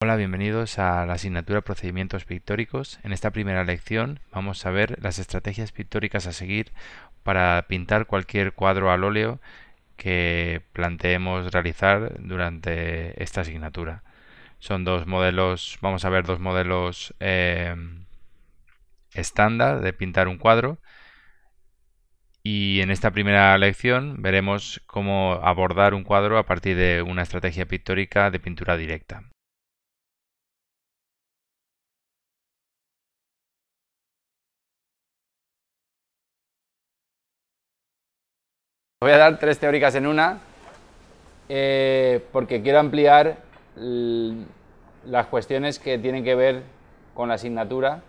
Hola, bienvenidos a la asignatura Procedimientos Pictóricos. En esta primera lección vamos a ver las estrategias pictóricas a seguir para pintar cualquier cuadro al óleo que planteemos realizar durante esta asignatura. Son dos modelos, vamos a ver dos modelos eh, estándar de pintar un cuadro y en esta primera lección veremos cómo abordar un cuadro a partir de una estrategia pictórica de pintura directa. Voy a dar tres teóricas en una eh, porque quiero ampliar las cuestiones que tienen que ver con la asignatura.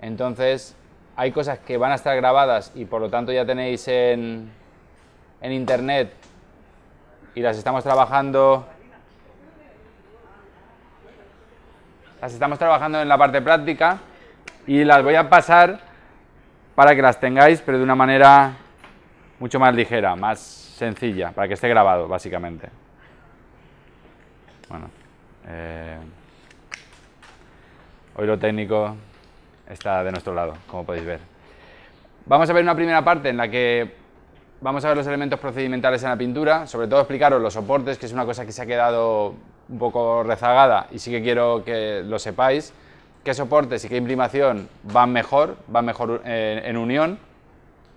Entonces, hay cosas que van a estar grabadas y por lo tanto ya tenéis en, en internet y las estamos trabajando. Las estamos trabajando en la parte práctica y las voy a pasar para que las tengáis, pero de una manera mucho más ligera, más sencilla, para que esté grabado, básicamente. Bueno. hoy eh, lo técnico está de nuestro lado, como podéis ver. Vamos a ver una primera parte en la que vamos a ver los elementos procedimentales en la pintura, sobre todo explicaros los soportes, que es una cosa que se ha quedado un poco rezagada y sí que quiero que lo sepáis, qué soportes y qué imprimación van mejor, van mejor eh, en unión,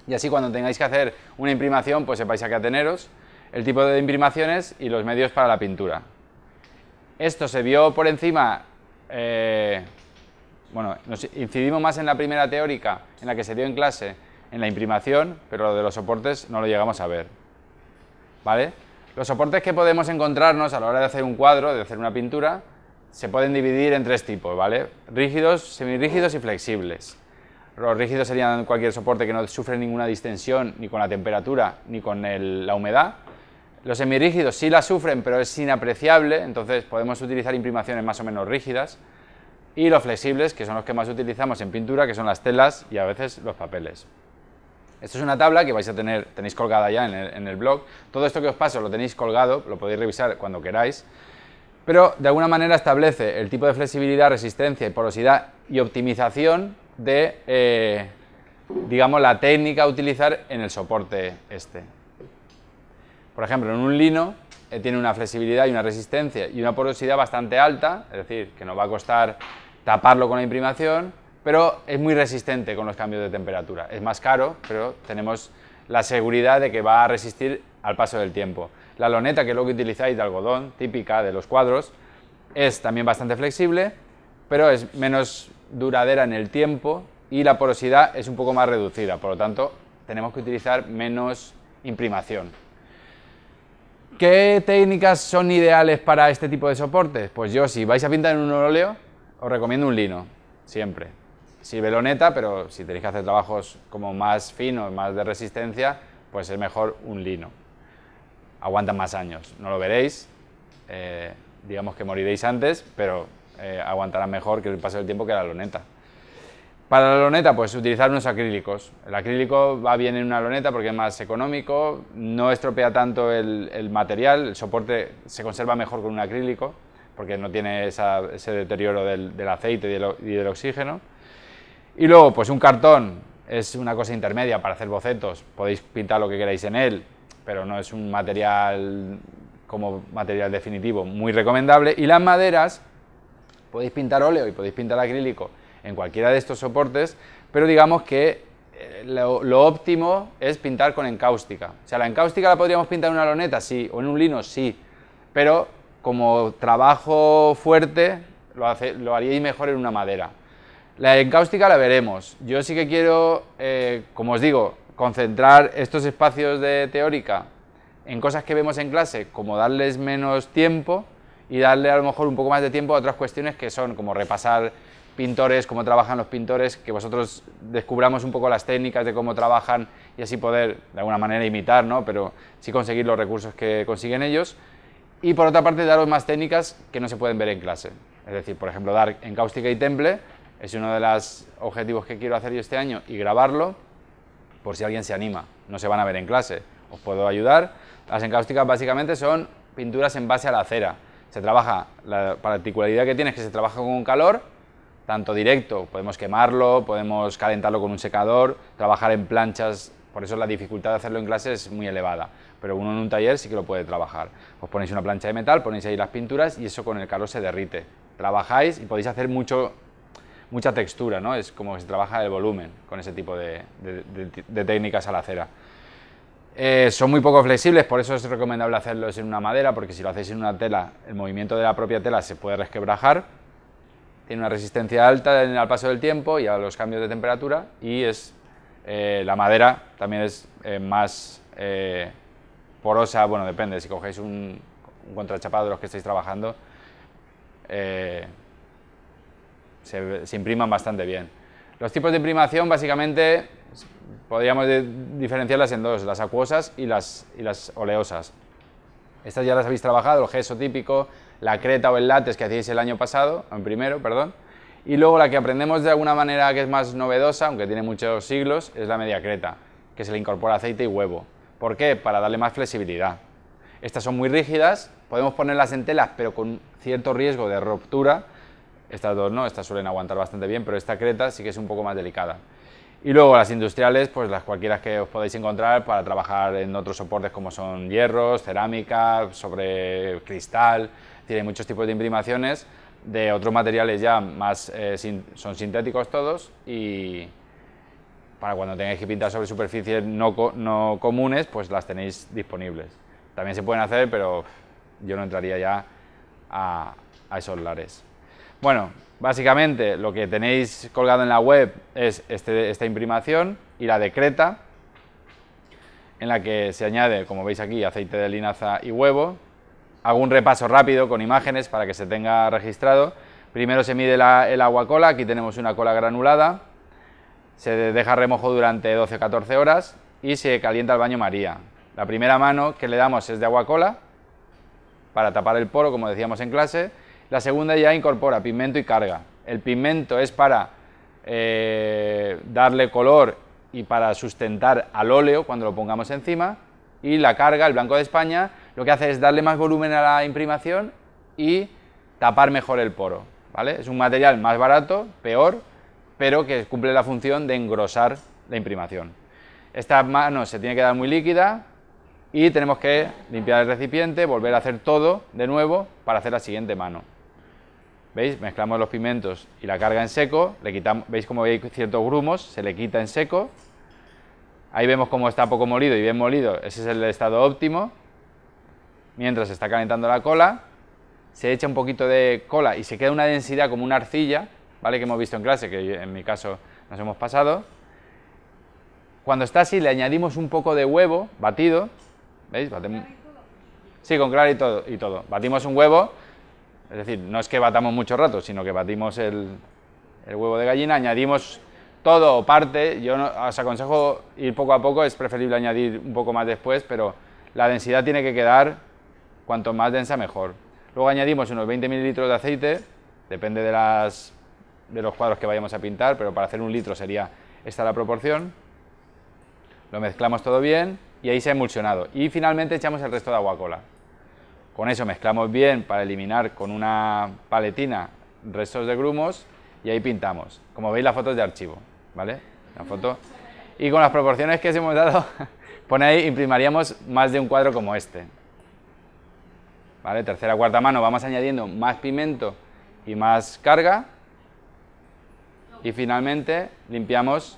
y así cuando tengáis que hacer una imprimación, pues sepáis a qué ateneros, el tipo de imprimaciones y los medios para la pintura. Esto se vio por encima eh, bueno, nos incidimos más en la primera teórica, en la que se dio en clase, en la imprimación, pero lo de los soportes no lo llegamos a ver. ¿Vale? Los soportes que podemos encontrarnos a la hora de hacer un cuadro, de hacer una pintura, se pueden dividir en tres tipos, ¿vale? Rígidos, semirrígidos y flexibles. Los rígidos serían cualquier soporte que no sufre ninguna distensión ni con la temperatura ni con la humedad. Los semirrígidos sí la sufren, pero es inapreciable, entonces podemos utilizar imprimaciones más o menos rígidas y los flexibles, que son los que más utilizamos en pintura, que son las telas y a veces los papeles. Esto es una tabla que vais a tener, tenéis colgada ya en el, blog. Todo esto que os paso lo tenéis colgado, lo podéis revisar cuando queráis. Pero de alguna manera establece el tipo de flexibilidad, resistencia y porosidad y optimización de, eh, digamos, la técnica a utilizar en el soporte este. Por ejemplo, en un lino eh, tiene una flexibilidad y una resistencia y una porosidad bastante alta, es decir, que nos va a costar taparlo con la imprimación, pero es muy resistente con los cambios de temperatura. Es más caro, pero tenemos la seguridad de que va a resistir al paso del tiempo. La loneta, que es lo que utilizáis de algodón, típica de los cuadros, es también bastante flexible, pero es menos duradera en el tiempo y la porosidad es un poco más reducida, por lo tanto tenemos que utilizar menos imprimación. ¿Qué técnicas son ideales para este tipo de soportes? Pues yo, si vais a pintar en un óleo, os recomiendo un lino, siempre. Sirve loneta, pero si tenéis que hacer trabajos como más finos, más de resistencia, pues es mejor un lino. Aguantan más años, no lo veréis, eh, digamos que moriréis antes, pero eh, aguantarán mejor que el paso del tiempo que la loneta. Para la loneta, pues utilizar unos acrílicos. El acrílico va bien en una loneta porque es más económico, no estropea tanto el, material, el soporte se conserva mejor con un acrílico porque no tiene ese deterioro del, aceite y del, y del, oxígeno. Y luego, pues un cartón es una cosa intermedia para hacer bocetos, podéis pintar lo que queráis en él, pero no es un material como material definitivo muy recomendable. Y las maderas, podéis pintar óleo y podéis pintar acrílico en cualquiera de estos soportes, pero digamos que eh, lo, óptimo es pintar con encáustica. O sea, la encáustica la podríamos pintar en una loneta, sí, o en un lino, sí, pero como trabajo fuerte lo, haríais mejor en una madera. La encáustica la veremos. Yo sí que quiero, eh, como os digo, concentrar estos espacios de teórica en cosas que vemos en clase, como darles menos tiempo y darle a lo mejor un poco más de tiempo a otras cuestiones que son como repasar pintores, cómo trabajan los pintores, que vosotros descubramos un poco las técnicas de cómo trabajan y así poder de alguna manera imitar, ¿no? pero sí conseguir los recursos que consiguen ellos. Y por otra parte, daros más técnicas que no se pueden ver en clase. Es decir, por ejemplo, dar en cáustica y temple es uno de los objetivos que quiero hacer yo este año y grabarlo por si alguien se anima. No se van a ver en clase. Os puedo ayudar. Las encáusticas básicamente son pinturas en base a la cera. Se trabaja, la particularidad que tiene es que se trabaja con un calor tanto directo, podemos quemarlo, podemos calentarlo con un secador, trabajar en planchas, por eso la dificultad de hacerlo en clase es muy elevada, pero uno en un taller sí que lo puede trabajar. Os ponéis una plancha de metal, ponéis ahí las pinturas y eso con el calor se derrite. Trabajáis y podéis hacer mucho, mucha textura, ¿no? Es como se trabaja el volumen con ese tipo de, técnicas a la cera. Eh, son muy poco flexibles, por eso es recomendable hacerlos en una madera, porque si lo hacéis en una tela, el movimiento de la propia tela se puede resquebrajar tiene una resistencia alta al paso del tiempo y a los cambios de temperatura y es eh, la madera también es eh, más eh, porosa, bueno, depende, si cogéis un, contrachapado de los que estáis trabajando, se, impriman bastante bien. Los tipos de imprimación básicamente podríamos diferenciarlas en dos, las acuosas y las, y las oleosas. Estas ya las habéis trabajado, el gesso típico, la creta o el látex que hacíais el año pasado, en primero, perdón, y luego la que aprendemos de alguna manera que es más novedosa, aunque tiene muchos siglos, es la media creta, que se le incorpora aceite y huevo. ¿Por qué? Para darle más flexibilidad. Estas son muy rígidas, podemos ponerlas en telas, pero con cierto riesgo de ruptura. Estas dos no, estas suelen aguantar bastante bien, pero esta creta sí que es un poco más delicada. Y luego las industriales, pues las cualquiera que os podáis encontrar para trabajar en otros soportes como son hierros, cerámica, sobre cristal, tiene muchos tipos de imprimaciones de otros materiales ya más eh, son sintéticos todos y para cuando tengáis que pintar sobre superficies no, no comunes, pues las tenéis disponibles. También se pueden hacer, pero yo no entraría ya a, a esos lares. Bueno, básicamente lo que tenéis colgado en la web es este, esta imprimación y la decreta, en la que se añade, como veis aquí, aceite de linaza y huevo, hago un repaso rápido con imágenes para que se tenga registrado. Primero se mide el agua cola, aquí tenemos una cola granulada, se deja remojo durante 12-14 horas y se calienta el baño María. La primera mano que le damos es de agua cola para tapar el poro, como decíamos en clase. La segunda ya incorpora pigmento y carga. El pigmento es para eh, darle color y para sustentar al óleo cuando lo pongamos encima. Y la carga, el blanco de España, lo que hace es darle más volumen a la imprimación y tapar mejor el poro. ¿vale? Es un material más barato, peor, pero que cumple la función de engrosar la imprimación. Esta mano se tiene que dar muy líquida y tenemos que limpiar el recipiente, volver a hacer todo de nuevo para hacer la siguiente mano. ¿Veis? Mezclamos los pimentos y la carga en seco, le quitamos, veis como hay ciertos grumos, se le quita en seco. Ahí vemos cómo está poco molido y bien molido, ese es el estado óptimo mientras se está calentando la cola, se echa un poquito de cola y se queda una densidad como una arcilla, ¿vale? Que hemos visto en clase, que en mi caso nos hemos pasado. Cuando está así le añadimos un poco de huevo batido, ¿veis? sí, con clara y todo, y todo. Batimos un huevo, es decir, no es que batamos mucho rato, sino que batimos el, el huevo de gallina, añadimos todo o parte, yo os aconsejo ir poco a poco, es preferible añadir un poco más después, pero la densidad tiene que quedar Cuanto más densa, mejor. Luego añadimos unos 20 mililitros de aceite, depende de, las, de los cuadros que vayamos a pintar, pero para hacer un litro sería esta la proporción. Lo mezclamos todo bien y ahí se ha emulsionado. Y finalmente echamos el resto de agua cola. Con eso mezclamos bien para eliminar con una paletina restos de grumos y ahí pintamos. Como veis, la foto es de archivo, ¿vale? La foto. Y con las proporciones que os hemos dado, pone ahí, imprimaríamos más de un cuadro como este. Tercera, cuarta mano vamos añadiendo más pimento y más carga y finalmente limpiamos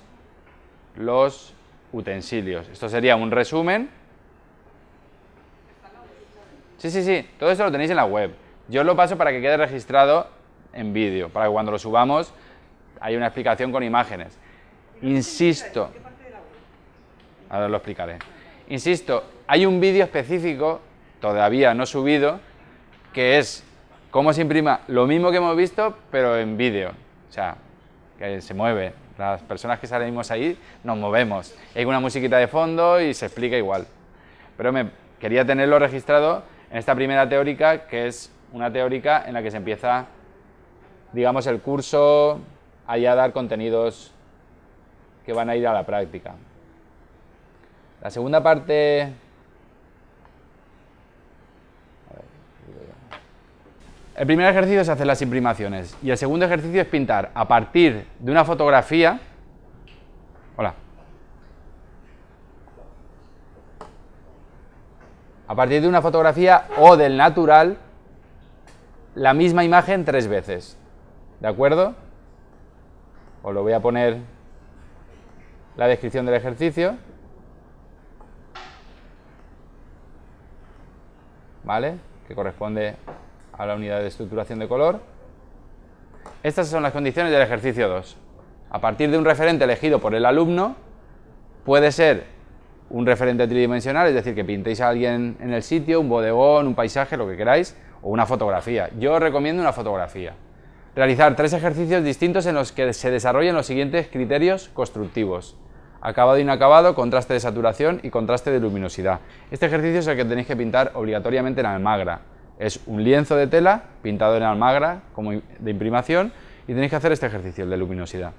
los utensilios. Esto sería un resumen. Sí, sí, sí, todo esto lo tenéis en la web. Yo lo paso para que quede registrado en vídeo, para que cuando lo subamos hay una explicación con imágenes. Insisto, ahora lo explicaré. Insisto, hay un vídeo específico todavía no subido, que es cómo se imprima lo mismo que hemos visto, pero en vídeo. O sea, que se mueve. Las personas que salimos ahí nos movemos. Hay una musiquita de fondo y se explica igual. Pero me quería tenerlo registrado en esta primera teórica, que es una teórica en la que se empieza, digamos, el curso a dar contenidos que van a ir a la práctica. La segunda parte El primer ejercicio es hacer las imprimaciones y el segundo ejercicio es pintar a partir de una fotografía. Hola. A partir de una fotografía o del natural, la misma imagen tres veces. ¿De acuerdo? Os lo voy a poner la descripción del ejercicio. ¿Vale? Que corresponde a la unidad de estructuración de color. Estas son las condiciones del ejercicio 2. A partir de un referente elegido por el alumno, puede ser un referente tridimensional, es decir, que pintéis a alguien en el sitio, un bodegón, un paisaje, lo que queráis, o una fotografía. Yo recomiendo una fotografía. Realizar tres ejercicios distintos en los que se desarrollen los siguientes criterios constructivos. Acabado e inacabado, contraste de saturación y contraste de luminosidad. Este ejercicio es el que tenéis que pintar obligatoriamente en almagra. Es un lienzo de tela pintado en almagra como de imprimación y tenéis que hacer este ejercicio, de luminosidad.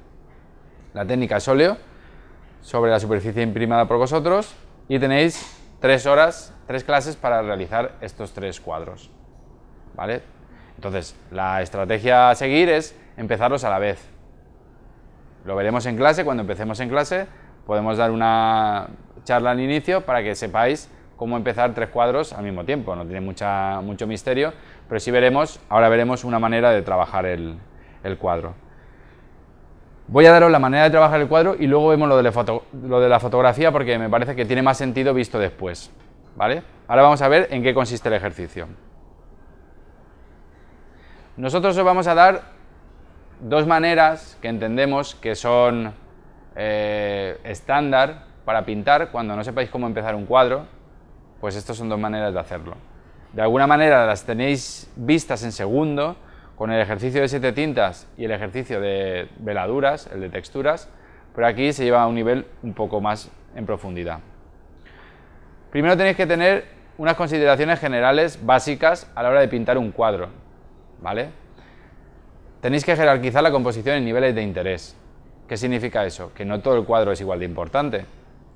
La técnica es óleo sobre la superficie imprimada por vosotros y tenéis tres horas, tres clases para realizar estos tres cuadros. ¿Vale? Entonces, la estrategia a seguir es empezarlos a la vez. Lo veremos en clase, cuando empecemos en clase podemos dar una charla al inicio para que sepáis cómo empezar tres cuadros al mismo tiempo. No tiene mucha, mucho misterio, pero sí veremos, ahora veremos una manera de trabajar el, cuadro. Voy a daros la manera de trabajar el cuadro y luego vemos lo de, la lo de la fotografía porque me parece que tiene más sentido visto después. ¿vale? Ahora vamos a ver en qué consiste el ejercicio. Nosotros os vamos a dar dos maneras que entendemos que son eh, estándar para pintar cuando no sepáis cómo empezar un cuadro pues estas son dos maneras de hacerlo. De alguna manera las tenéis vistas en segundo, con el ejercicio de siete tintas y el ejercicio de veladuras, el de texturas, pero aquí se lleva a un nivel un poco más en profundidad. Primero tenéis que tener unas consideraciones generales básicas a la hora de pintar un cuadro, ¿vale? Tenéis que jerarquizar la composición en niveles de interés. ¿Qué significa eso? Que no todo el cuadro es igual de importante.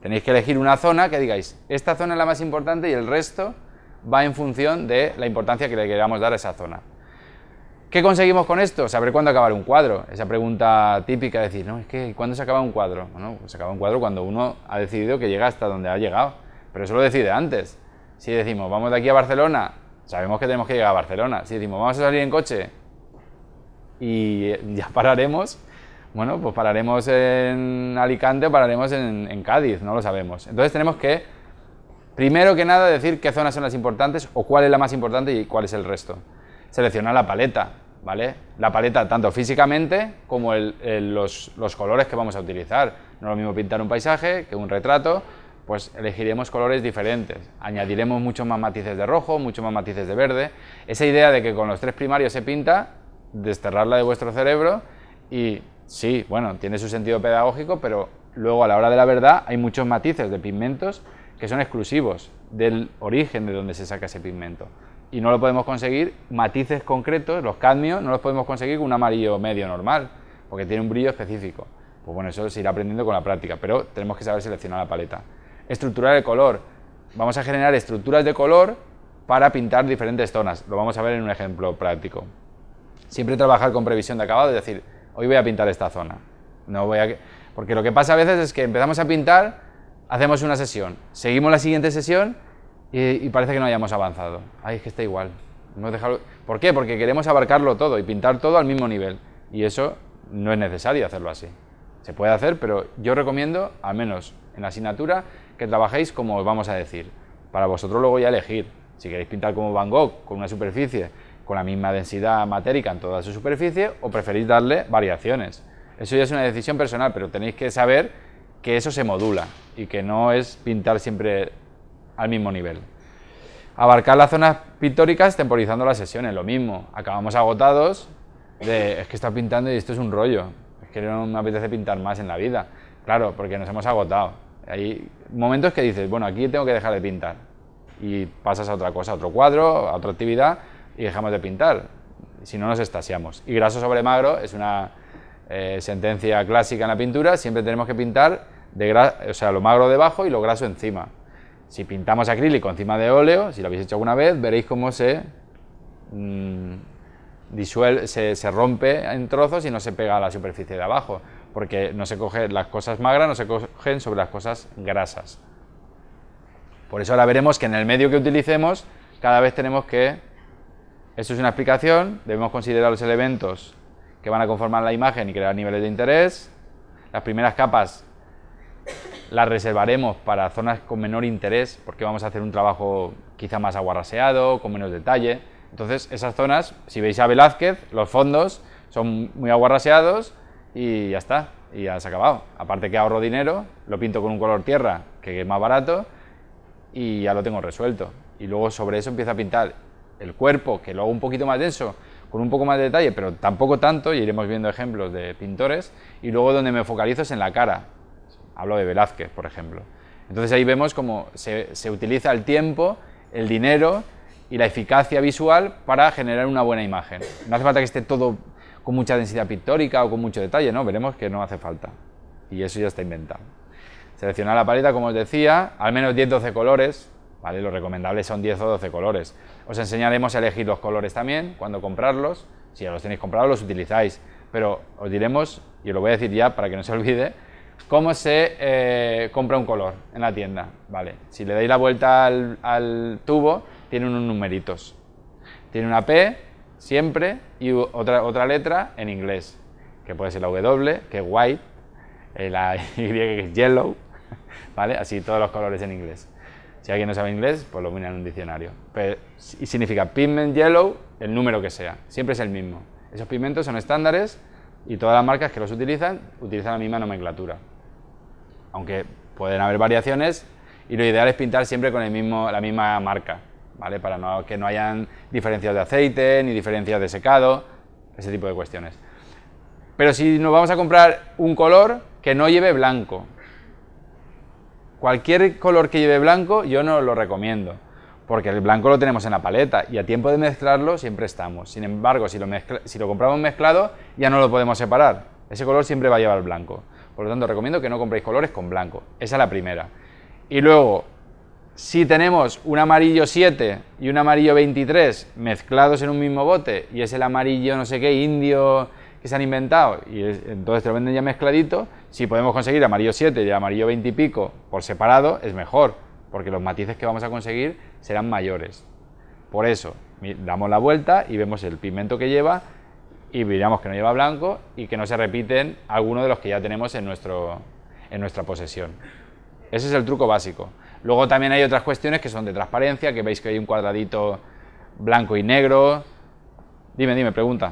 Tenéis que elegir una zona que digáis, esta zona es la más importante y el resto va en función de la importancia que le queramos dar a esa zona. ¿Qué conseguimos con esto? Saber cuándo acabar un cuadro. Esa pregunta típica de decir, no, es que ¿cuándo se acaba un cuadro? Bueno, pues se acaba un cuadro cuando uno ha decidido que llega hasta donde ha llegado, pero eso lo decide antes. Si decimos, vamos de aquí a Barcelona, sabemos que tenemos que llegar a Barcelona. Si decimos, vamos a salir en coche y ya pararemos, bueno, pues pararemos en Alicante o pararemos en, Cádiz, no lo sabemos. Entonces tenemos que, primero que nada, decir qué zonas son las importantes o cuál es la más importante y cuál es el resto. Seleccionar la paleta, ¿vale? La paleta tanto físicamente como los, los, colores que vamos a utilizar. No es lo mismo pintar un paisaje que un retrato, pues elegiremos colores diferentes. Añadiremos muchos más matices de rojo, muchos más matices de verde. Esa idea de que con los tres primarios se pinta, desterrarla de vuestro cerebro y sí, bueno, tiene su sentido pedagógico, pero luego a la hora de la verdad hay muchos matices de pigmentos que son exclusivos del origen de donde se saca ese pigmento. Y no lo podemos conseguir, matices concretos, los cadmios, no los podemos conseguir con un amarillo medio normal, porque tiene un brillo específico. Pues bueno, eso se irá aprendiendo con la práctica, pero tenemos que saber seleccionar la paleta. Estructurar el color. Vamos a generar estructuras de color para pintar diferentes zonas. Lo vamos a ver en un ejemplo práctico. Siempre trabajar con previsión de acabado, es decir, hoy voy a pintar esta zona. No voy Porque lo que pasa a veces es que empezamos a pintar, hacemos una sesión, seguimos la siguiente sesión y, parece que no hayamos avanzado. Ay, es que está igual. ¿Por qué? Porque queremos abarcarlo todo y pintar todo al mismo nivel. Y eso no es necesario hacerlo así. Se puede hacer, pero yo recomiendo, al menos en la asignatura, que trabajéis como os vamos a decir. Para vosotros luego ya elegir. Si queréis pintar como Van Gogh, con una superficie, con la misma densidad matérica en toda su superficie o preferís darle variaciones. Eso ya es una decisión personal, pero tenéis que saber que eso se modula y que no es pintar siempre al mismo nivel. Abarcar las zonas pictóricas temporizando las sesiones, lo mismo. Acabamos agotados de, es que está pintando y esto es un rollo, es que no me apetece pintar más en la vida. Claro, porque nos hemos agotado. Hay momentos que dices, bueno, aquí tengo que dejar de pintar y pasas a otra cosa, a otro cuadro, a otra actividad y dejamos de pintar, si no nos estasiamos. Y graso sobre magro es una eh, sentencia clásica en la pintura, siempre tenemos que pintar de o sea, lo magro debajo y lo graso encima. Si pintamos acrílico encima de óleo, si lo habéis hecho alguna vez, veréis cómo se, mm, disuelve, se, se rompe en trozos y no se pega a la superficie de abajo, porque no se cogen las cosas magras, no se cogen sobre las cosas grasas. Por eso ahora veremos que en el medio que utilicemos, cada vez tenemos que eso es una explicación, debemos considerar los elementos que van a conformar la imagen y crear niveles de interés. Las primeras capas las reservaremos para zonas con menor interés, porque vamos a hacer un trabajo quizá más aguarraseado, con menos detalle. Entonces, esas zonas, si veis a Velázquez, los fondos son muy aguarraseados y ya está, y ya se ha acabado. Aparte que ahorro dinero, lo pinto con un color tierra, que es más barato, y ya lo tengo resuelto. Y luego sobre eso empiezo a pintar el cuerpo, que lo hago un poquito más denso, con un poco más de detalle, pero tampoco tanto, y iremos viendo ejemplos de pintores, y luego donde me focalizo es en la cara. Hablo de Velázquez, por ejemplo. Entonces ahí vemos cómo se, utiliza el tiempo, el dinero y la eficacia visual para generar una buena imagen. No hace falta que esté todo con mucha densidad pictórica o con mucho detalle, ¿no? Veremos que no hace falta. Y eso ya está inventado. Seleccionar la paleta, como os decía, al menos 10-12 colores, lo recomendable son 10 o 12 colores. Os enseñaremos a elegir los colores también, cuando comprarlos. Si ya los tenéis comprados, los utilizáis. Pero os diremos, y os lo voy a decir ya para que no se olvide, cómo se eh, compra un color en la tienda. ¿vale? Si le dais la vuelta al, tubo, tiene unos numeritos. Tiene una P, siempre, y otra, otra letra en inglés, que puede ser la W, que es white, eh, la Y que es yellow, ¿vale? Así todos los colores en inglés. Si alguien no sabe inglés, pues lo mira en un diccionario. y significa pigment yellow, el número que sea. Siempre es el mismo. Esos pigmentos son estándares y todas las marcas que los utilizan utilizan la misma nomenclatura. Aunque pueden haber variaciones y lo ideal es pintar siempre con la misma marca, ¿vale? Para no, que no hayan diferencias de aceite ni diferencias de secado, ese tipo de cuestiones. Pero si nos vamos a comprar un color que no lleve blanco, Cualquier color que lleve blanco yo no lo recomiendo, porque el blanco lo tenemos en la paleta y a tiempo de mezclarlo siempre estamos. Sin embargo, si lo, compramos mezclado ya no lo podemos separar. Ese color siempre va a llevar blanco. Por lo tanto, recomiendo que no compréis colores con blanco. Esa es la primera. Y luego, si tenemos un amarillo 7 y un amarillo 23 mezclados en un mismo bote y es el amarillo no sé qué, indio, que se han inventado y entonces te lo venden ya mezcladito, si podemos conseguir amarillo 7 y amarillo 20 y pico por separado, es mejor, porque los matices que vamos a conseguir serán mayores. Por eso, damos la vuelta y vemos el pigmento que lleva y miramos que no lleva blanco y que no se repiten algunos de los que ya tenemos en, nuestro, en nuestra posesión. Ese es el truco básico. Luego también hay otras cuestiones que son de transparencia, que veis que hay un cuadradito blanco y negro. Dime, dime, pregunta.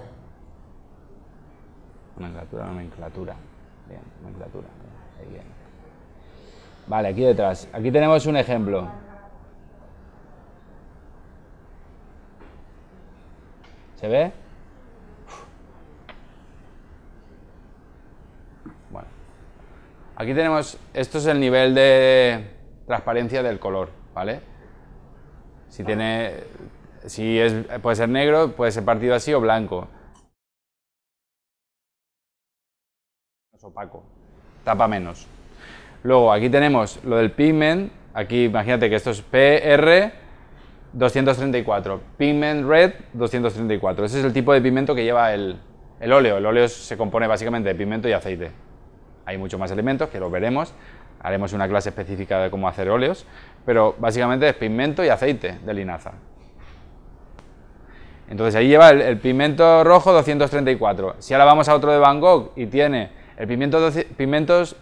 nomenclatura, nomenclatura. Bien, nomenclatura. bien. Vale, aquí detrás. Aquí tenemos un ejemplo. ¿Se ve? Bueno. Aquí tenemos, esto es el nivel de transparencia del color, ¿vale? Si tiene, si es, puede ser negro, puede ser partido así o blanco. opaco, tapa menos. Luego aquí tenemos lo del pigment, aquí imagínate que esto es PR 234, pigment red 234, ese es el tipo de pigmento que lleva el, el óleo, el óleo se compone básicamente de pigmento y aceite. Hay muchos más elementos que lo veremos, haremos una clase específica de cómo hacer óleos, pero básicamente es pigmento y aceite de linaza. Entonces ahí lleva el, el pigmento rojo 234. Si ahora vamos a otro de Van Gogh y tiene el pimiento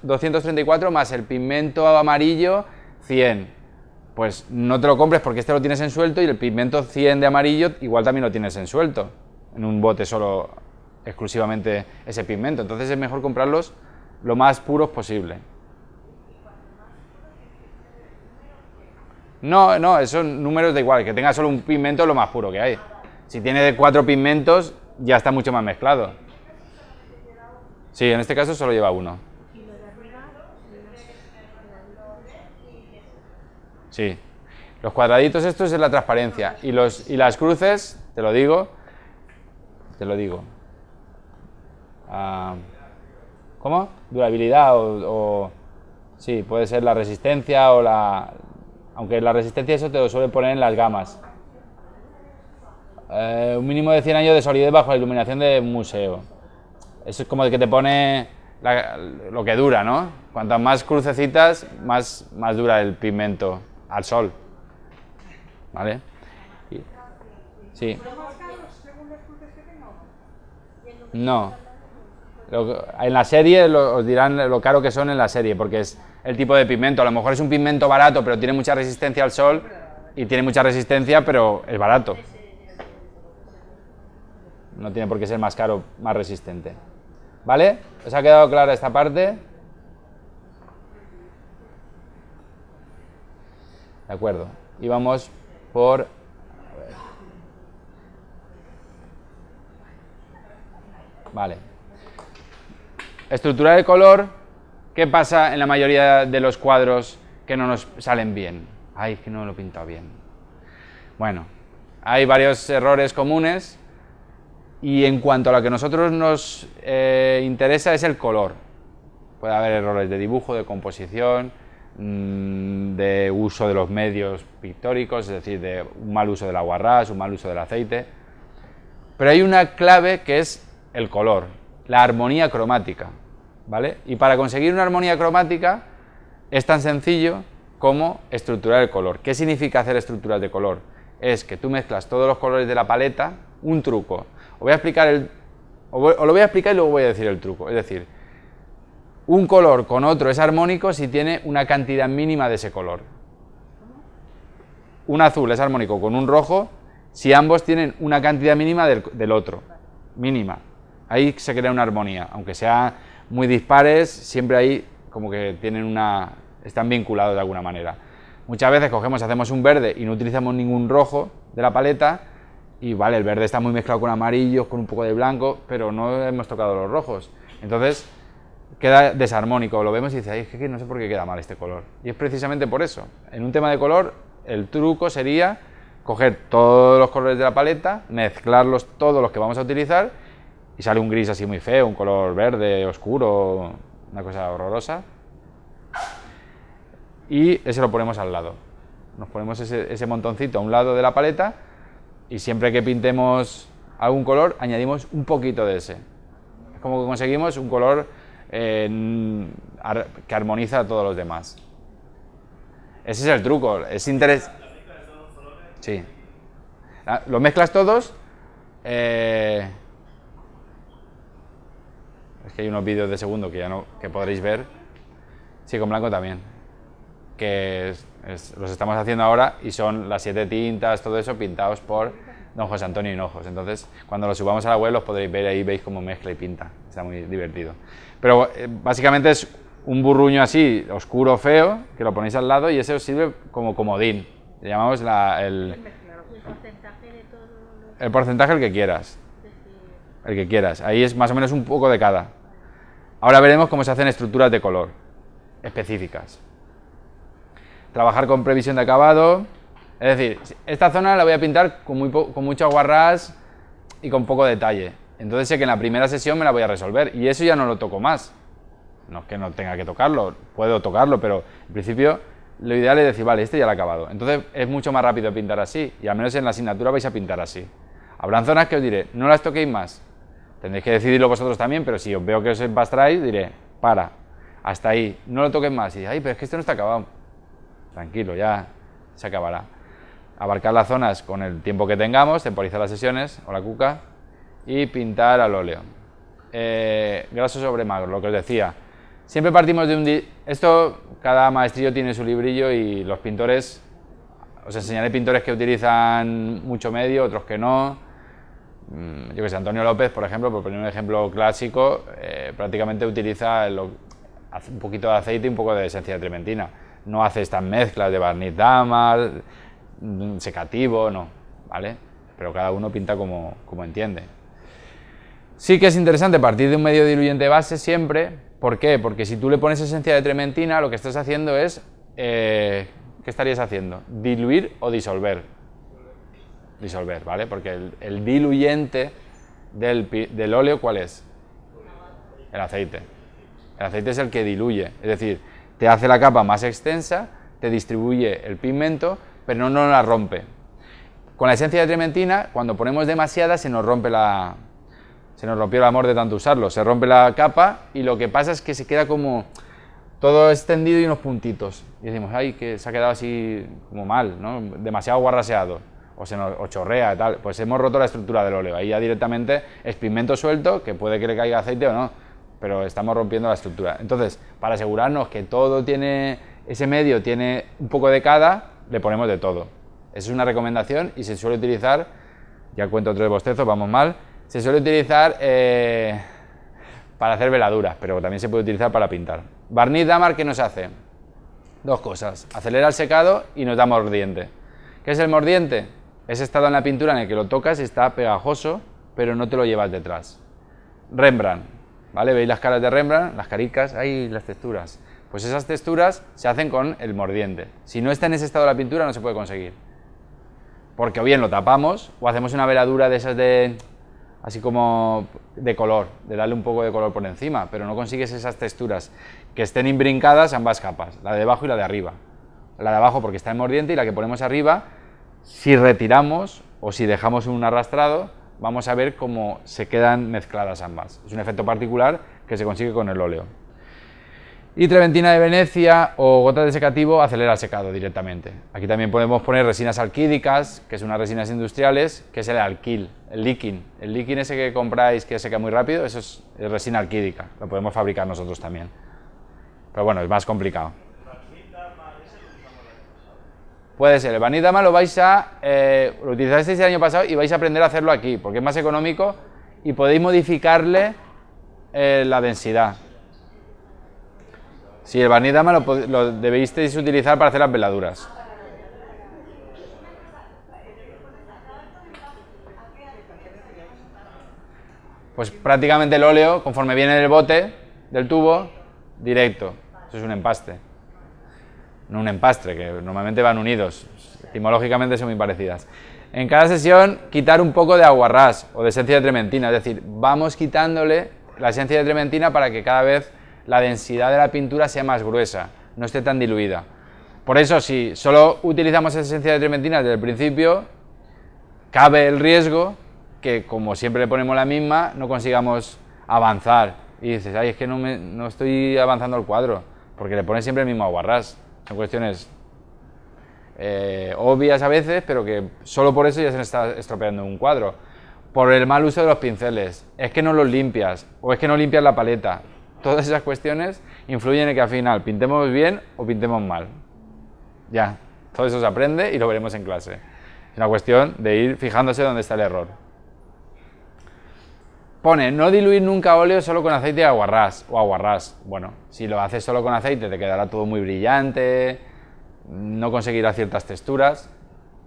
234 más el pimiento amarillo 100. Pues no te lo compres porque este lo tienes en suelto y el pimiento 100 de amarillo igual también lo tienes en suelto. En un bote solo exclusivamente ese pigmento. Entonces es mejor comprarlos lo más puros posible. No, no, esos números de igual, que tenga solo un pigmento es lo más puro que hay. Si tiene cuatro pigmentos, ya está mucho más mezclado. Sí, en este caso solo lleva uno. Sí. Los cuadraditos estos es la transparencia. Y, los, y las cruces, te lo digo, te lo digo. Ah, ¿Cómo? Durabilidad o, Sí, puede ser la resistencia o la... Aunque la resistencia eso te lo suele poner en las gamas. Eh, un mínimo de 100 años de solidez bajo la iluminación de museo. Eso es como el que te pone lo que dura, ¿no? Cuantas más crucecitas, más, más dura el pigmento al sol. ¿Vale? Sí. No. en la serie os dirán lo caro que son en la serie, porque es el tipo de pigmento. A lo mejor es un pigmento barato, pero tiene mucha resistencia al sol y tiene mucha resistencia, pero es barato. No tiene por qué ser más caro, más resistente. ¿Vale? ¿Os ha quedado clara esta parte? De acuerdo. Y vamos por... Vale. Estructura de color. ¿Qué pasa en la mayoría de los cuadros que no nos salen bien? Ay, que no lo he pintado bien. Bueno, hay varios errores comunes y en cuanto a lo que a nosotros nos eh, interesa es el color. Puede haber errores de dibujo, de composición, mm, de uso de los medios pictóricos, es decir, de un mal uso del aguarrás, un mal uso del aceite. Pero hay una clave que es el color, la armonía cromática. ¿vale? Y para conseguir una armonía cromática es tan sencillo como estructurar el color. ¿Qué significa hacer estructuras de color? Es que tú mezclas todos los colores de la paleta, un truco os voy a explicar el. lo voy a explicar y luego voy a decir el truco. Es decir, un color con otro es armónico si tiene una cantidad mínima de ese color. Un azul es armónico con un rojo si ambos tienen una cantidad mínima del, otro. Mínima. Ahí se crea una armonía. Aunque sean muy dispares, siempre ahí como que tienen una. están vinculados de alguna manera. Muchas veces cogemos, hacemos un verde y no utilizamos ningún rojo de la paleta y vale, el verde está muy mezclado con amarillos, con un poco de blanco, pero no hemos tocado los rojos. Entonces queda desarmónico, lo vemos y dice es que no sé por qué queda mal este color. Y es precisamente por eso. En un tema de color, el truco sería coger todos los colores de la paleta, mezclarlos todos los que vamos a utilizar y sale un gris así muy feo, un color verde oscuro, una cosa horrorosa. Y ese lo ponemos al lado. Nos ponemos ese, ese montoncito a un lado de la paleta y siempre que pintemos algún color, añadimos un poquito de ese. Es como que conseguimos un color eh, que armoniza a todos los demás. Ese es el truco, es interés. Sí. Ah, ¿Lo mezclas todos. Eh, es que hay unos vídeos de segundo que ya no que podréis ver. Sí, con blanco también que es, los estamos haciendo ahora y son las siete tintas, todo eso pintados por don José Antonio Hinojos. Entonces, cuando los subamos a la web los podréis ver ahí, veis cómo mezcla y pinta. Está muy divertido. Pero eh, básicamente es un burruño así, oscuro, feo, que lo ponéis al lado y ese os sirve como comodín. Le llamamos el... porcentaje de El porcentaje el que quieras. El que quieras. Ahí es más o menos un poco de cada. Ahora veremos cómo se hacen estructuras de color específicas trabajar con previsión de acabado. Es decir, esta zona la voy a pintar con, muy con mucho aguarrás y con poco detalle. Entonces sé que en la primera sesión me la voy a resolver y eso ya no lo toco más. No es que no tenga que tocarlo, puedo tocarlo, pero en principio lo ideal es decir, vale, este ya lo he acabado. Entonces es mucho más rápido pintar así y al menos en la asignatura vais a pintar así. Habrán zonas que os diré, no las toquéis más. Tendréis que decidirlo vosotros también, pero si os veo que os empastráis, diré, para, hasta ahí, no lo toquéis más. Y, ay, pero es que esto no está acabado tranquilo, ya se acabará. Abarcar las zonas con el tiempo que tengamos, temporizar las sesiones o la cuca y pintar al óleo. Eh, graso sobre magro, lo que os decía. Siempre partimos de un... Esto, cada maestrillo tiene su librillo y los pintores... Os enseñaré pintores que utilizan mucho medio, otros que no. Mm, yo que sé, Antonio López, por ejemplo, por poner un ejemplo clásico, eh, prácticamente utiliza un poquito de aceite y un poco de esencia de trementina no hace estas mezclas de barniz damas, mm, secativo, no, ¿vale? Pero cada uno pinta como, entiende. Sí que es interesante partir de un medio diluyente base siempre. ¿Por qué? Porque si tú le pones esencia de trementina, lo que estás haciendo es... Eh, ¿Qué estarías haciendo? ¿Diluir o disolver? Disolver, ¿vale? Porque el, diluyente del, del óleo, ¿cuál es? El aceite. El aceite es el que diluye. Es decir, te hace la capa más extensa, te distribuye el pigmento, pero no nos la rompe. Con la esencia de trementina, cuando ponemos demasiada, se nos rompe la... Se nos rompió el amor de tanto usarlo, se rompe la capa y lo que pasa es que se queda como todo extendido y unos puntitos. Y decimos, ay, que se ha quedado así como mal, ¿no? demasiado guarraseado, o, se nos, chorrea, tal. Pues hemos roto la estructura del óleo, ahí ya directamente es pigmento suelto, que puede que le caiga aceite o no, pero estamos rompiendo la estructura. Entonces, para asegurarnos que todo tiene, ese medio tiene un poco de cada, le ponemos de todo. Esa es una recomendación y se suele utilizar, ya cuento otro de bostezo, vamos mal, se suele utilizar eh, para hacer veladuras, pero también se puede utilizar para pintar. Barniz damar, ¿qué nos hace? Dos cosas, acelera el secado y nos da mordiente. ¿Qué es el mordiente? Es estado en la pintura en el que lo tocas y está pegajoso, pero no te lo llevas detrás. Rembrandt, ¿vale? ¿Veis las caras de Rembrandt? Las caricas, ahí las texturas. Pues esas texturas se hacen con el mordiente. Si no está en ese estado la pintura no se puede conseguir. Porque o bien lo tapamos o hacemos una veladura de esas de así como de color, de darle un poco de color por encima, pero no consigues esas texturas que estén imbrincadas ambas capas, la de abajo y la de arriba. La de abajo porque está en mordiente y la que ponemos arriba, si retiramos o si dejamos un arrastrado, vamos a ver cómo se quedan mezcladas ambas. Es un efecto particular que se consigue con el óleo. Y treventina de Venecia o gota de secativo acelera el secado directamente. Aquí también podemos poner resinas alquídicas, que son unas resinas industriales, que es el alquil, el líquin. El líquin ese que compráis que seca muy rápido, eso es resina alquídica, lo podemos fabricar nosotros también. Pero bueno, es más complicado. Puede ser, el barnidama lo vais a, eh, lo utilizasteis el año pasado y vais a aprender a hacerlo aquí, porque es más económico y podéis modificarle eh, la densidad. Si el barnizama lo, lo debisteis utilizar para hacer las veladuras. Pues prácticamente el óleo, conforme viene el bote del tubo, directo. Eso es un empaste no un empastre, que normalmente van unidos, etimológicamente son muy parecidas. En cada sesión, quitar un poco de aguarrás o de esencia de trementina, es decir, vamos quitándole la esencia de trementina para que cada vez la densidad de la pintura sea más gruesa, no esté tan diluida. Por eso, si solo utilizamos esencia de trementina desde el principio, cabe el riesgo que, como siempre le ponemos la misma, no consigamos avanzar. Y dices, ay, es que no, me, no estoy avanzando el cuadro, porque le pones siempre el mismo aguarrás. Son cuestiones eh, obvias a veces, pero que solo por eso ya se está estropeando un cuadro. Por el mal uso de los pinceles, es que no los limpias, o es que no limpias la paleta. Todas esas cuestiones influyen en que al final pintemos bien o pintemos mal. Ya, todo eso se aprende y lo veremos en clase. Es una cuestión de ir fijándose dónde está el error. Pone, no diluir nunca óleo solo con aceite de aguarrás o aguarrás. Bueno, si lo haces solo con aceite te quedará todo muy brillante, no conseguirá ciertas texturas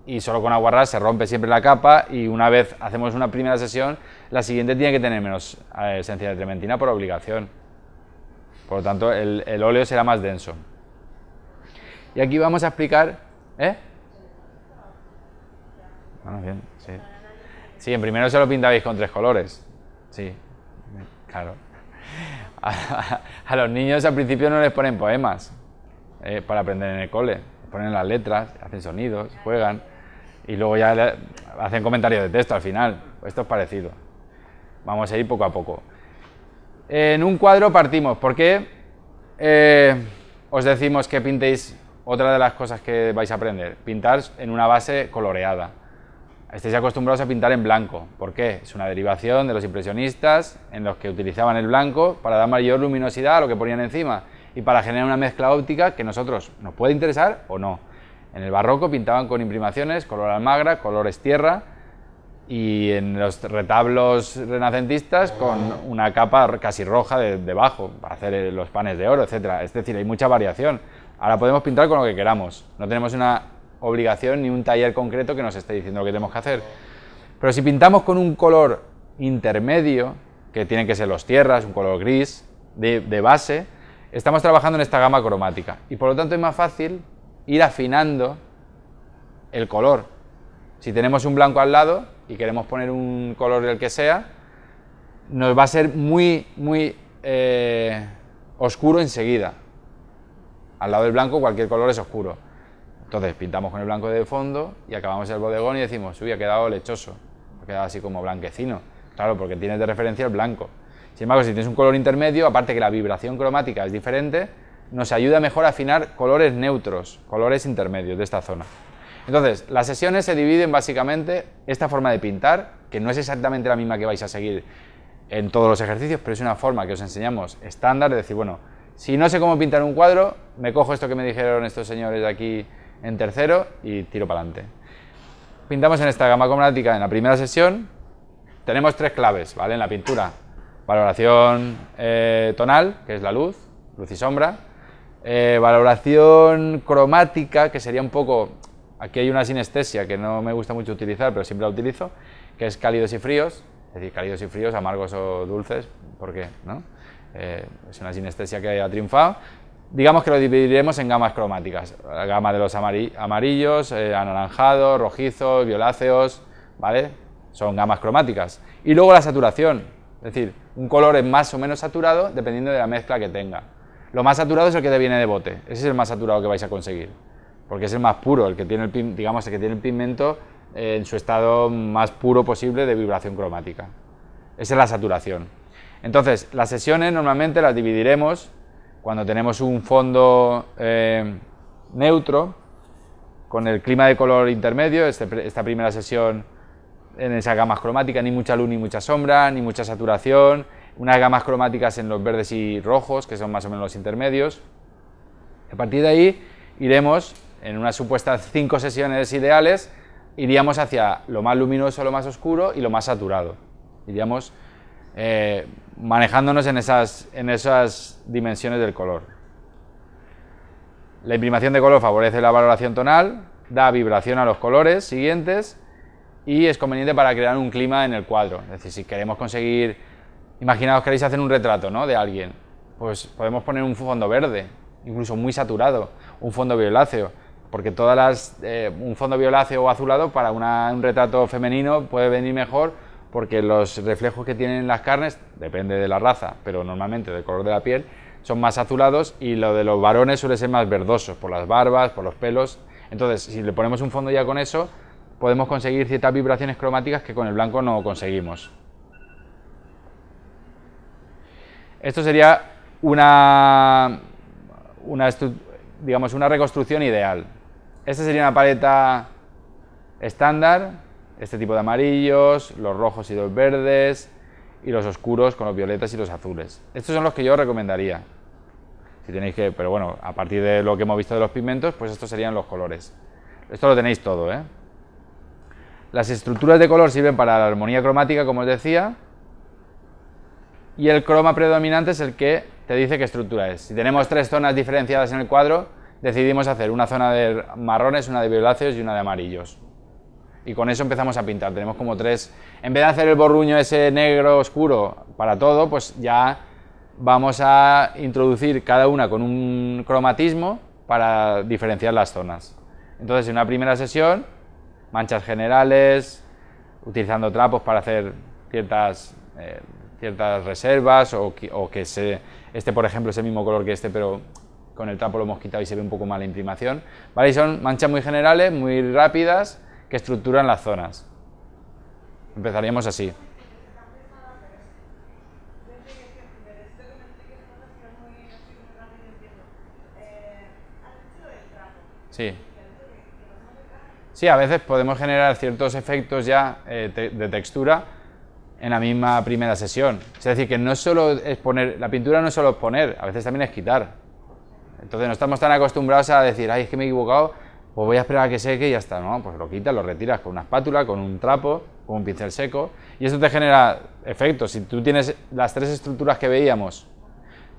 y solo con aguarrás se rompe siempre la capa y una vez hacemos una primera sesión, la siguiente tiene que tener menos eh, esencia de trementina por obligación. Por lo tanto, el, óleo será más denso. Y aquí vamos a explicar... ¿Eh? Bueno, bien, sí. Sí, en primero se lo pintabais con tres colores, Sí, claro. A, los niños al principio no les ponen poemas eh, para aprender en el cole. Ponen las letras, hacen sonidos, juegan y luego ya hacen comentarios de texto al final. Esto es parecido. Vamos a ir poco a poco. En un cuadro partimos. ¿Por qué eh, os decimos que pintéis otra de las cosas que vais a aprender? Pintar en una base coloreada estéis acostumbrados a pintar en blanco. ¿Por qué? Es una derivación de los impresionistas en los que utilizaban el blanco para dar mayor luminosidad a lo que ponían encima y para generar una mezcla óptica que nosotros nos puede interesar o no. En el barroco pintaban con imprimaciones, color almagra, colores tierra y en los retablos renacentistas con una capa casi roja debajo para hacer eh, los panes de oro, etc. Es decir, hay mucha variación. Ahora podemos pintar con lo que queramos. No tenemos una obligación ni un taller concreto que nos esté diciendo lo que tenemos que hacer. Pero si pintamos con un color intermedio, que tienen que ser los tierras, un color gris de, base, estamos trabajando en esta gama cromática y por lo tanto es más fácil ir afinando el color. Si tenemos un blanco al lado y queremos poner un color del que sea, nos va a ser muy, muy eh, oscuro enseguida. Al lado del blanco cualquier color es oscuro. Entonces pintamos con el blanco de fondo y acabamos el bodegón y decimos, uy, ha quedado lechoso, ha quedado así como blanquecino. Claro, porque tienes de referencia el blanco. Sin embargo, si tienes un color intermedio, aparte que la vibración cromática es diferente, nos ayuda mejor a afinar colores neutros, colores intermedios de esta zona. Entonces, las sesiones se dividen básicamente esta forma de pintar, que no es exactamente la misma que vais a seguir en todos los ejercicios, pero es una forma que os enseñamos estándar de decir, bueno, si no sé cómo pintar un cuadro, me cojo esto que me dijeron estos señores de aquí en tercero y tiro para adelante. Pintamos en esta gama cromática en la primera sesión. Tenemos tres claves ¿vale? en la pintura. Valoración eh, tonal, que es la luz, luz y sombra. Eh, valoración cromática, que sería un poco... Aquí hay una sinestesia que no me gusta mucho utilizar, pero siempre la utilizo, que es cálidos y fríos. Es decir, cálidos y fríos, amargos o dulces, porque No? Eh, es una sinestesia que ha triunfado digamos que lo dividiremos en gamas cromáticas, la gama de los amarillos, eh, anaranjados, rojizos, violáceos, ¿vale? Son gamas cromáticas. Y luego la saturación, es decir, un color es más o menos saturado dependiendo de la mezcla que tenga. Lo más saturado es el que te viene de bote, ese es el más saturado que vais a conseguir, porque es el más puro, el que tiene el, digamos, el que tiene el pigmento eh, en su estado más puro posible de vibración cromática. Esa es la saturación. Entonces, las sesiones normalmente las dividiremos cuando tenemos un fondo eh, neutro con el clima de color intermedio, este esta primera sesión en esa gama cromática, ni mucha luz ni mucha sombra, ni mucha saturación, unas gamas cromáticas en los verdes y rojos, que son más o menos los intermedios. A partir de ahí iremos, en unas supuestas cinco sesiones ideales, iríamos hacia lo más luminoso, lo más oscuro y lo más saturado. Iríamos eh, manejándonos en esas, dimensiones del color. La imprimación de color favorece la valoración tonal, da vibración a los colores siguientes y es conveniente para crear un clima en el cuadro. Es decir, si queremos conseguir, imaginaos queréis hacer un retrato ¿no? de alguien, pues podemos poner un fondo verde, incluso muy saturado, un fondo violáceo, porque todas eh, un fondo violáceo o azulado para un retrato femenino puede venir mejor porque los reflejos que tienen las carnes, depende de la raza, pero normalmente del color de la piel, son más azulados y lo de los varones suele ser más verdosos, por las barbas, por los pelos. Entonces, si le ponemos un fondo ya con eso, podemos conseguir ciertas vibraciones cromáticas que con el blanco no conseguimos. Esto sería una, digamos, una reconstrucción ideal. Esta sería una paleta estándar este tipo de amarillos, los rojos y los verdes, y los oscuros con los violetas y los azules. Estos son los que yo recomendaría. Si tenéis que, pero bueno, a partir de lo que hemos visto de los pigmentos, pues estos serían los colores. Esto lo tenéis todo, ¿eh? Las estructuras de color sirven para la armonía cromática, como os decía, y el croma predominante es el que te dice qué estructura es. Si tenemos tres zonas diferenciadas en el cuadro, decidimos hacer una zona de marrones, una de violáceos y una de amarillos y con eso empezamos a pintar. Tenemos como tres, en vez de hacer el borruño ese negro oscuro para todo, pues ya vamos a introducir cada una con un cromatismo para diferenciar las zonas. Entonces, en una primera sesión, manchas generales, utilizando trapos para hacer ciertas, eh, ciertas reservas o, o que se, este, por ejemplo, es el mismo color que este, pero con el trapo lo hemos quitado y se ve un poco mal la imprimación. ¿Vale? son manchas muy generales, muy rápidas, que estructuran las zonas. Empezaríamos así. Sí. Sí, a veces podemos generar ciertos efectos ya eh, de textura en la misma primera sesión. Es decir, que no solo es poner, la pintura no es solo es poner, a veces también es quitar. Entonces no estamos tan acostumbrados a decir, ay, es que me he equivocado pues voy a esperar a que seque y ya está, ¿no? Pues lo quitas, lo retiras con una espátula, con un trapo, con un pincel seco y eso te genera efectos. Si tú tienes las tres estructuras que veíamos,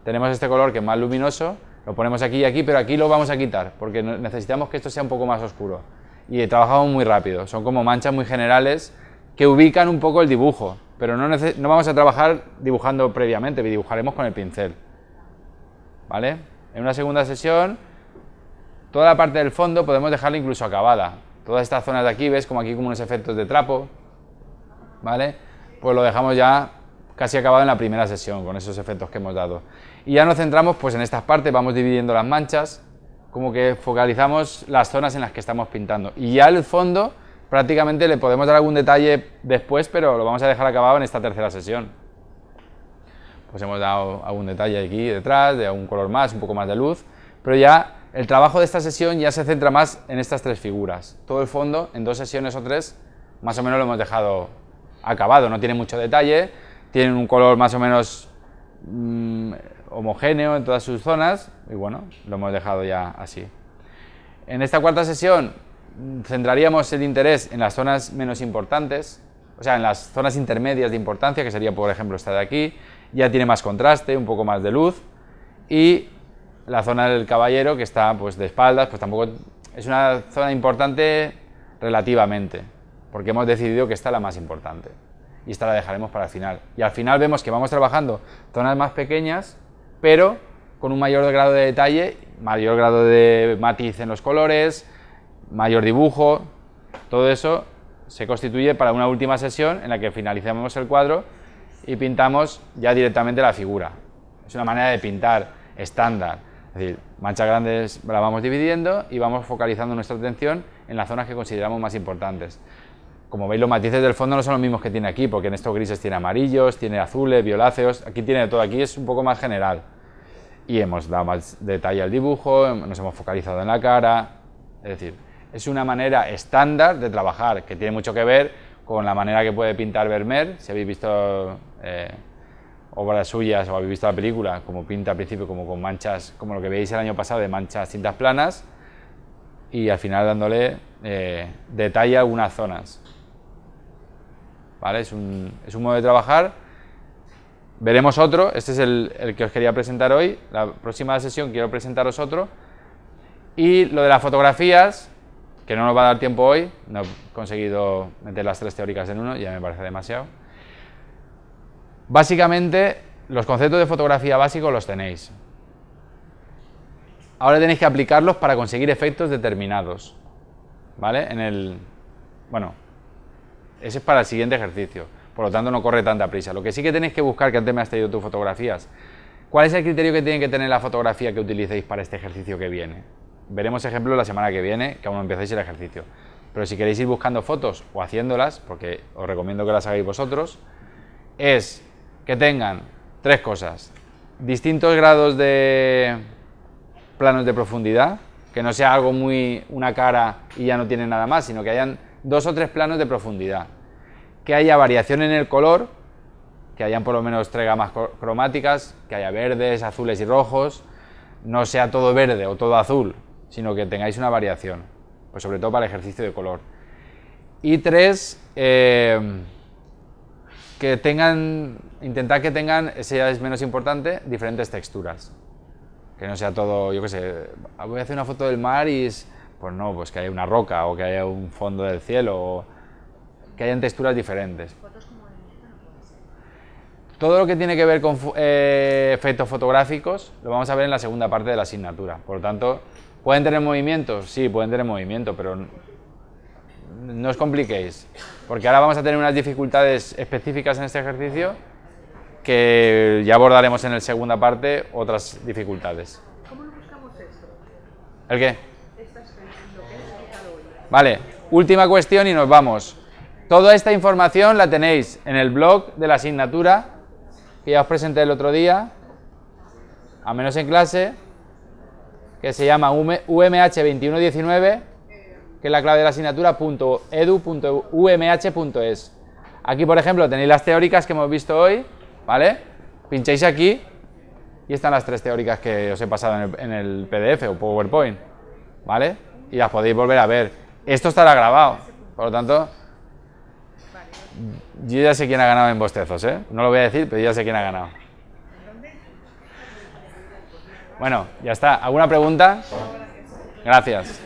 tenemos este color que es más luminoso, lo ponemos aquí y aquí, pero aquí lo vamos a quitar porque necesitamos que esto sea un poco más oscuro. Y trabajamos muy rápido, son como manchas muy generales que ubican un poco el dibujo, pero no, no vamos a trabajar dibujando previamente, dibujaremos con el pincel. ¿Vale? En una segunda sesión Toda la parte del fondo podemos dejarla incluso acabada. Todas estas zonas de aquí, ves como aquí como unos efectos de trapo, ¿vale? Pues lo dejamos ya casi acabado en la primera sesión con esos efectos que hemos dado. Y ya nos centramos pues en estas partes, vamos dividiendo las manchas, como que focalizamos las zonas en las que estamos pintando. Y ya el fondo prácticamente le podemos dar algún detalle después, pero lo vamos a dejar acabado en esta tercera sesión. Pues hemos dado algún detalle aquí detrás, de algún color más, un poco más de luz, pero ya el trabajo de esta sesión ya se centra más en estas tres figuras. Todo el fondo, en dos sesiones o tres, más o menos lo hemos dejado acabado. No tiene mucho detalle, tiene un color más o menos mm, homogéneo en todas sus zonas y bueno, lo hemos dejado ya así. En esta cuarta sesión mm, centraríamos el interés en las zonas menos importantes, o sea, en las zonas intermedias de importancia, que sería por ejemplo esta de aquí, ya tiene más contraste, un poco más de luz y la zona del caballero que está pues de espaldas, pues tampoco es una zona importante relativamente, porque hemos decidido que esta la más importante y esta la dejaremos para el final. Y al final vemos que vamos trabajando zonas más pequeñas, pero con un mayor grado de detalle, mayor grado de matiz en los colores, mayor dibujo, todo eso se constituye para una última sesión en la que finalizamos el cuadro y pintamos ya directamente la figura. Es una manera de pintar estándar. Es decir, manchas grandes la vamos dividiendo y vamos focalizando nuestra atención en las zonas que consideramos más importantes. Como veis, los matices del fondo no son los mismos que tiene aquí, porque en estos grises tiene amarillos, tiene azules, violáceos, aquí tiene todo, aquí es un poco más general. Y hemos dado más detalle al dibujo, nos hemos focalizado en la cara, es decir, es una manera estándar de trabajar, que tiene mucho que ver con la manera que puede pintar Vermeer, si habéis visto... Eh, obras suyas o habéis visto la película, como pinta al principio, como con manchas, como lo que veis el año pasado de manchas cintas planas, y al final dándole eh, detalle a algunas zonas. ¿Vale? Es un, es un modo de trabajar. Veremos otro, este es el, el, que os quería presentar hoy, la próxima sesión quiero presentaros otro. Y lo de las fotografías, que no nos va a dar tiempo hoy, no he conseguido meter las tres teóricas en uno, ya me parece demasiado. Básicamente, los conceptos de fotografía básicos los tenéis. Ahora tenéis que aplicarlos para conseguir efectos determinados. ¿Vale? En el... Bueno, ese es para el siguiente ejercicio. Por lo tanto, no corre tanta prisa. Lo que sí que tenéis que buscar, que antes me has traído tus fotografías, ¿cuál es el criterio que tiene que tener la fotografía que utilicéis para este ejercicio que viene? Veremos ejemplos la semana que viene, que aún no empezáis el ejercicio. Pero si queréis ir buscando fotos o haciéndolas, porque os recomiendo que las hagáis vosotros, es que tengan tres cosas. Distintos grados de planos de profundidad, que no sea algo muy una cara y ya no tiene nada más, sino que hayan dos o tres planos de profundidad. Que haya variación en el color, que hayan por lo menos tres gamas cromáticas, que haya verdes, azules y rojos, no sea todo verde o todo azul, sino que tengáis una variación, pues sobre todo para el ejercicio de color. Y tres, eh, que tengan, intentar que tengan, ese es menos importante, diferentes texturas. Que no sea todo, yo qué sé, voy a hacer una foto del mar y es, pues no, pues que haya una roca o que haya un fondo del cielo o que hayan texturas diferentes. Todo lo que tiene que ver con eh, efectos fotográficos lo vamos a ver en la segunda parte de la asignatura. Por lo tanto, ¿pueden tener movimientos? Sí, pueden tener movimiento, pero no os compliquéis, porque ahora vamos a tener unas dificultades específicas en este ejercicio que ya abordaremos en la segunda parte otras dificultades. ¿Cómo buscamos eso? ¿El qué? Vale, última cuestión y nos vamos. Toda esta información la tenéis en el blog de la asignatura que ya os presenté el otro día, a menos en clase, que se llama UMH2119 que es la clave de la asignatura, .edu.umh.es. Aquí, por ejemplo, tenéis las teóricas que hemos visto hoy, ¿vale? Pincháis aquí y están las tres teóricas que os he pasado en el, PDF o PowerPoint, ¿vale? Y las podéis volver a ver. Esto estará grabado, por lo tanto, yo ya sé quién ha ganado en bostezos, ¿eh? No lo voy a decir, pero ya sé quién ha ganado. Bueno, ya está. ¿Alguna pregunta? Gracias.